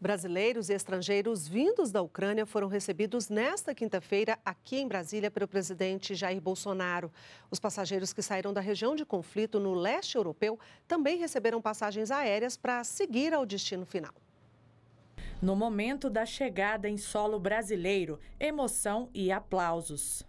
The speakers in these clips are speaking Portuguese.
Brasileiros e estrangeiros vindos da Ucrânia foram recebidos nesta quinta-feira aqui em Brasília pelo presidente Jair Bolsonaro. Os passageiros que saíram da região de conflito no leste europeu também receberam passagens aéreas para seguir ao destino final. No momento da chegada em solo brasileiro, emoção e aplausos.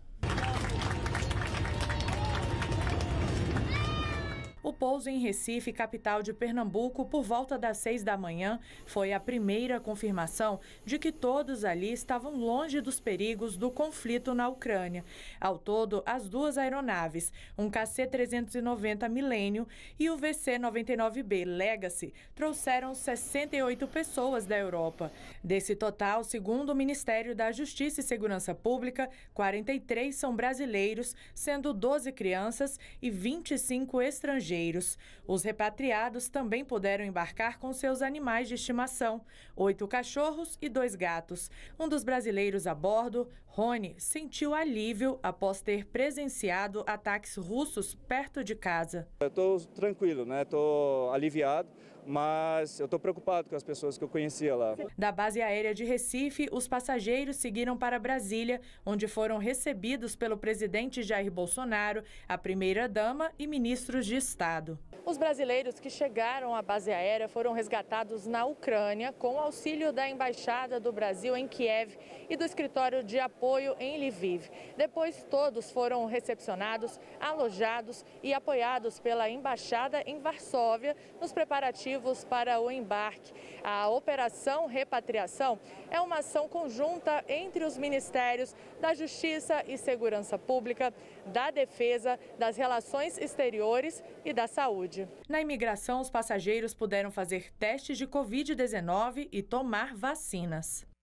pouso em Recife, capital de Pernambuco, por volta das seis da manhã, foi a primeira confirmação de que todos ali estavam longe dos perigos do conflito na Ucrânia. Ao todo, as duas aeronaves, um KC-390 Millennium e o VC-99B Legacy, trouxeram 68 pessoas da Europa. Desse total, segundo o Ministério da Justiça e Segurança Pública, 43 são brasileiros, sendo 12 crianças e 25 estrangeiros brasileiros. Os repatriados também puderam embarcar com seus animais de estimação: oito cachorros e dois gatos. Um dos brasileiros a bordo, Rony, sentiu alívio após ter presenciado ataques russos perto de casa. Estou tranquilo, né? Estou aliviado mas eu estou preocupado com as pessoas que eu conhecia lá. Da base aérea de Recife, os passageiros seguiram para Brasília, onde foram recebidos pelo presidente Jair Bolsonaro, a primeira-dama e ministros de Estado. Os brasileiros que chegaram à base aérea foram resgatados na Ucrânia com auxílio da Embaixada do Brasil em Kiev e do Escritório de Apoio em Lviv. Depois, todos foram recepcionados, alojados e apoiados pela Embaixada em Varsóvia nos preparativos para o embarque. A Operação Repatriação é uma ação conjunta entre os ministérios da Justiça e Segurança Pública, da Defesa, das Relações Exteriores e da Saúde. Na imigração, os passageiros puderam fazer testes de Covid-19 e tomar vacinas.